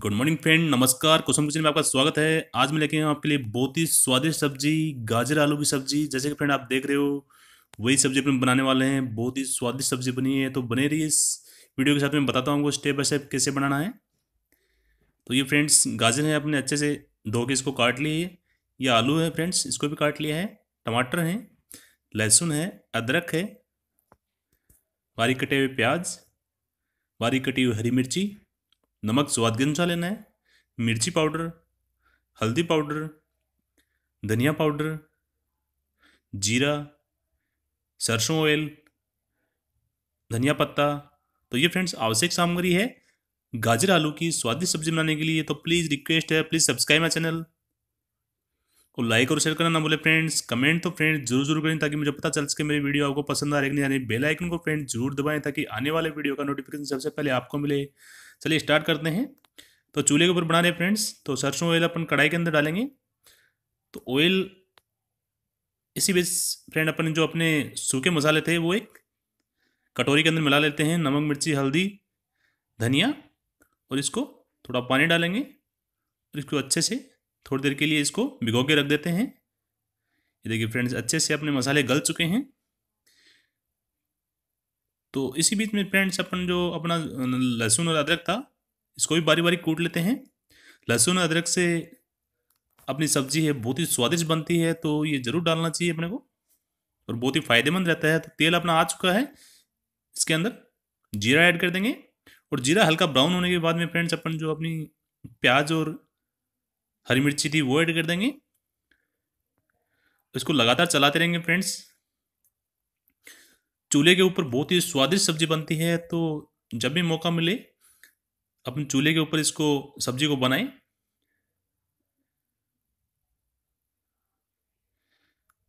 good morning friend नमस्कार कुसुम kitchen में आपका स्वागत है आज मैं लेके आया आपके लिए बहुत ही स्वादिष्ट सब्जी गाजर आलू की सब्जी जैसे कि फ्रेंड आप देख रहे हो वही सब्जी अपने बनाने वाले हैं बहुत ही स्वादिष्ट सब्जी बनी है तो बने रही इस वीडियो के साथ मैं बताता हूँ स्टेप बाय स्टेप कैसे बनाना है तो ये फ्रेंड्स गाजर है आपने अच्छे से धो के इसको काट लिए ये आलू है फ्रेंड्स इसको भी काट लिया है टमाटर हैं लहसुन है अदरक है बारीक कटे हुए प्याज बारीक कटी हुई हरी मिर्ची नमक स्वाद के अनुसार लेना है मिर्ची पाउडर हल्दी पाउडर धनिया पाउडर जीरा सरसों ऑयल धनिया पत्ता तो ये फ्रेंड्स आवश्यक सामग्री है गाजर आलू की स्वादिष्ट सब्जी बनाने के लिए तो प्लीज़ रिक्वेस्ट है प्लीज़ सब्सक्राइब माई चैनल और लाइक और शेयर करना ना बोले फ्रेंड्स कमेंट तो फ्रेंड्स जरूर जरूर करें ताकि मुझे पता चल सके मेरी वीडियो आपको पसंद आ रही नहीं आ रही बेल आइकन को फ्रेंड्स जरूर दबाएं ताकि आने वाले वीडियो का नोटिफिकेशन सबसे पहले आपको मिले चलिए स्टार्ट करते हैं तो चूल्हे के ऊपर बना रहे हैं फ्रेंड्स तो सरसों ऑयल अपन कढ़ाई के अंदर डालेंगे तो ऑयल इसी बीच फ्रेंड अपन जो अपने सूखे मसाले थे वो एक कटोरी के अंदर मिला लेते हैं नमक मिर्ची हल्दी धनिया और इसको थोड़ा पानी डालेंगे और इसको अच्छे से थोड़ी देर के लिए इसको भिगो के रख देते हैं ये देखिए फ्रेंड्स अच्छे से अपने मसाले गल चुके हैं तो इसी बीच में फ्रेंड्स अपन जो अपना लहसुन और अदरक था इसको भी बारी बारी कूट लेते हैं लहसुन और अदरक से अपनी सब्जी है बहुत ही स्वादिष्ट बनती है तो ये ज़रूर डालना चाहिए अपने को और बहुत ही फायदेमंद रहता है तो तेल अपना आ चुका है इसके अंदर जीरा ऐड कर देंगे और जीरा हल्का ब्राउन होने के बाद में फ्रेंड्स अपन जो अपनी प्याज और हरी मिर्ची थी वो ऐड कर देंगे इसको लगातार चलाते रहेंगे फ्रेंड्स चूल्हे के ऊपर बहुत ही स्वादिष्ट सब्जी बनती है तो जब भी मौका मिले अपने चूल्हे के ऊपर इसको सब्जी को बनाएं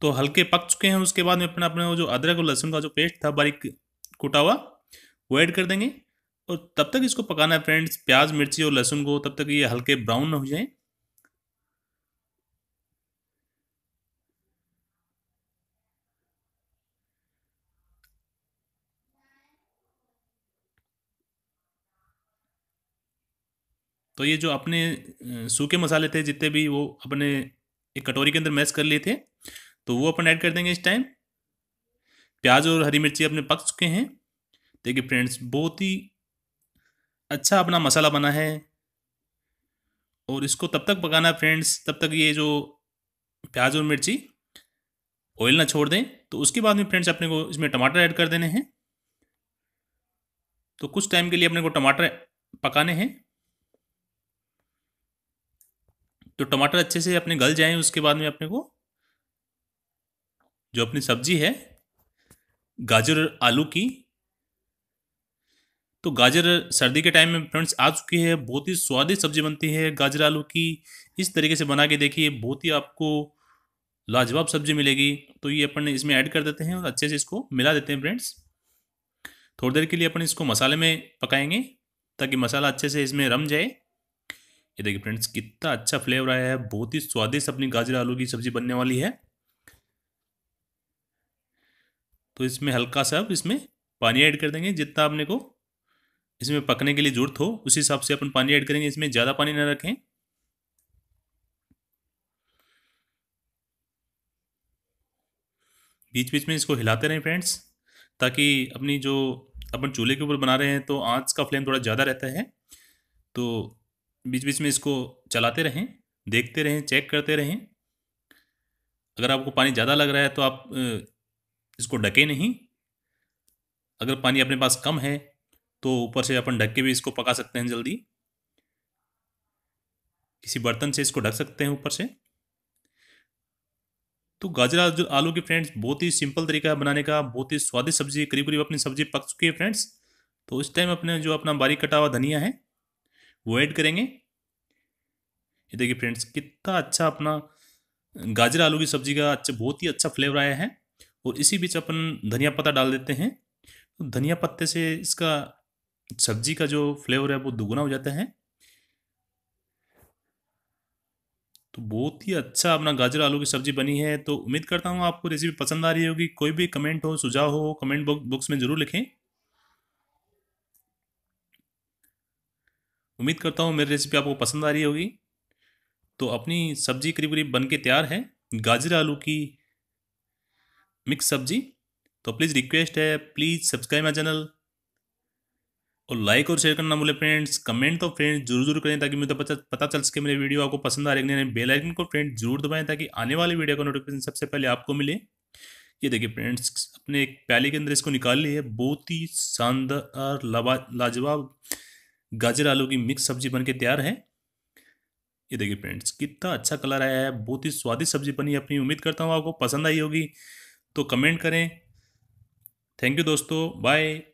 तो हल्के पक चुके हैं उसके बाद में अपना अपना जो अदरक और लहसुन का जो पेस्ट था बारीक कुटा हुआ वो ऐड कर देंगे और तब तक इसको पकाना है फ्रेंड्स प्याज मिर्ची और लहसुन को तब तक ये हल्के ब्राउन ना हो जाए तो ये जो अपने सूखे मसाले थे जितने भी वो अपने एक कटोरी के अंदर मैश कर लिए थे तो वो अपन ऐड कर देंगे इस टाइम प्याज और हरी मिर्ची अपने पक चुके हैं देखिए फ्रेंड्स बहुत ही अच्छा अपना मसाला बना है और इसको तब तक पकाना फ्रेंड्स तब तक ये जो प्याज और मिर्ची ऑयल ना छोड़ दें तो उसके बाद में फ्रेंड्स अपने को इसमें टमाटर ऐड कर देने हैं तो कुछ टाइम के लिए अपने को टमाटर पकाने हैं तो टमाटर अच्छे से अपने गल जाएं उसके बाद में अपने को जो अपनी सब्जी है गाजर आलू की तो गाजर सर्दी के टाइम में फ्रेंड्स आ चुकी है बहुत ही स्वादिष्ट सब्जी बनती है गाजर आलू की इस तरीके से बना के देखिए बहुत ही आपको लाजवाब सब्जी मिलेगी तो ये अपन इसमें ऐड कर देते हैं और अच्छे से इसको मिला देते हैं फ्रेंड्स थोड़ी देर के लिए अपन इसको मसाले में पकाएंगे ताकि मसाला अच्छे से इसमें रम जाए ये देखिए फ्रेंड्स कितना अच्छा फ्लेवर आया है बहुत ही स्वादिष्ट अपनी गाजर आलू की सब्जी बनने वाली है तो इसमें हल्का सा इसमें पानी ऐड कर देंगे जितना अपने को इसमें पकने के लिए ज़रूरत हो उसी हिसाब से अपन पानी ऐड करेंगे इसमें ज़्यादा पानी ना रखें बीच बीच में इसको हिलाते रहें फ्रेंड्स ताकि अपनी जो अपन चूल्हे के ऊपर बना रहे हैं तो आँच का फ्लेम थोड़ा ज़्यादा रहता है तो बीच बीच में इसको चलाते रहें देखते रहें चेक करते रहें अगर आपको पानी ज़्यादा लग रहा है तो आप इसको ढके नहीं अगर पानी अपने पास कम है तो ऊपर से अपन ढक के भी इसको पका सकते हैं जल्दी किसी बर्तन से इसको ढक सकते हैं ऊपर से तो गाजर आलू की फ्रेंड्स बहुत ही सिंपल तरीका है बनाने का बहुत ही स्वादिष्ट सब्जी करीब करीब अपनी सब्जी पक चुकी है फ्रेंड्स तो उस टाइम अपने जो अपना बारीक कटा हुआ धनिया है वो ऐड करेंगे ये देखिए फ्रेंड्स कितना अच्छा अपना गाजर आलू की सब्जी का अच्छा बहुत ही अच्छा फ्लेवर आया है और इसी बीच अपन धनिया पत्ता डाल देते हैं तो धनिया पत्ते से इसका सब्जी का जो फ्लेवर है वो दुगुना हो जाता है तो बहुत ही अच्छा अपना गाजर आलू की सब्जी बनी है तो उम्मीद करता हूँ आपको रेसिपी पसंद आ रही होगी कोई भी कमेंट हो सुझाव हो कमेंट बॉक्स में ज़रूर लिखें उम्मीद करता हूँ मेरी रेसिपी आपको पसंद आ रही होगी तो अपनी सब्ज़ी करीब करीब बन के तैयार है गाजर आलू की मिक्स सब्ज़ी तो प्लीज़ रिक्वेस्ट है प्लीज़ सब्सक्राइब माई चैनल और लाइक और शेयर करना बोले फ्रेंड्स कमेंट तो फ्रेंड्स जरूर जरूर करें ताकि मुझे तो पता पता चल सके मेरे वीडियो आपको पसंद आ रही है बेल आइकन को फ्रेंड जरूर दबाएं ताकि आने वाले वीडियो का नोटिफिकेशन सबसे पहले आपको मिले ये देखिए फ्रेंड्स अपने एक प्याले के अंदर इसको निकाल लिए है बहुत ही शानदार लाजवाब गाजर आलू की मिक्स सब्जी बन के तैयार है ये देखिए फ्रेंड्स कितना अच्छा कलर आया है बहुत ही स्वादिष्ट सब्जी बनी अपनी उम्मीद करता हूँ आपको पसंद आई होगी तो कमेंट करें थैंक यू दोस्तों बाय